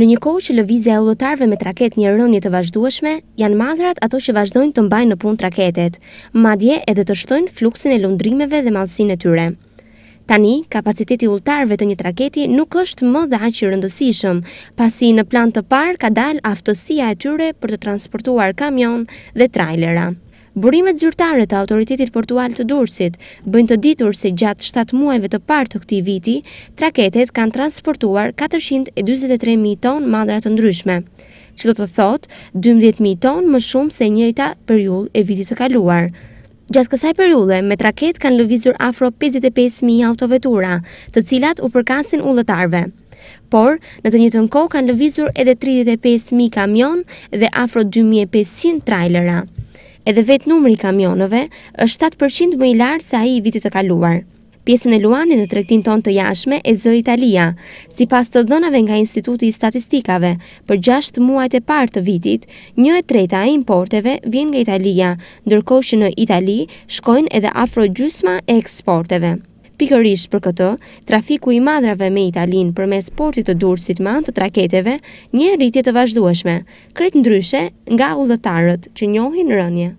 Në një kohë që lëvizja e ullëtarve me traket një rënjë të vazhdueshme, janë madrat ato që vazhdojnë të mbajnë në pun traketet, madje edhe të shtojnë fluksin e lundrimeve dhe malsin e tyre. Tani, kapaciteti ullëtarve të një traketi nuk është më dhe aqë rëndësishëm, pasi në plan të par ka dal aftosia e tyre për të transportuar kamion dhe trailera. Burimet zyrtare të autoritetit portual të dursit bëjnë të ditur se gjatë 7 muajve të partë të këti viti, traketet kanë transportuar 423.000 ton madrat të ndryshme, që do të thotë 12.000 ton më shumë se njëjta periull e vitit të kaluar. Gjatë kësaj periulle, me traket kanë lëvizur afro 55.000 autovetura, të cilat u përkasin ullëtarve. Por, në të njëtën kohë kanë lëvizur edhe 35.000 kamion dhe afro 2500 trailera edhe vetë numri kamionëve është 7% më i lartë se aji i vitit të kaluar. Pjesën e Luani në trektin ton të jashme e zë Italia, si pas të dhënave nga Instituti i Statistikave, për 6 muajt e partë të vitit, një e treta e importeve vjen nga Italia, ndërkohë që në Itali shkojnë edhe afro gjysma e eksporteve. Pikërisht për këtë, trafiku i madrave me Italinë përmes portit të Durrësit me anë të traketeve, një rritje të vazhdueshme, kretë ndryshe nga udhëtarët që njohin rënje.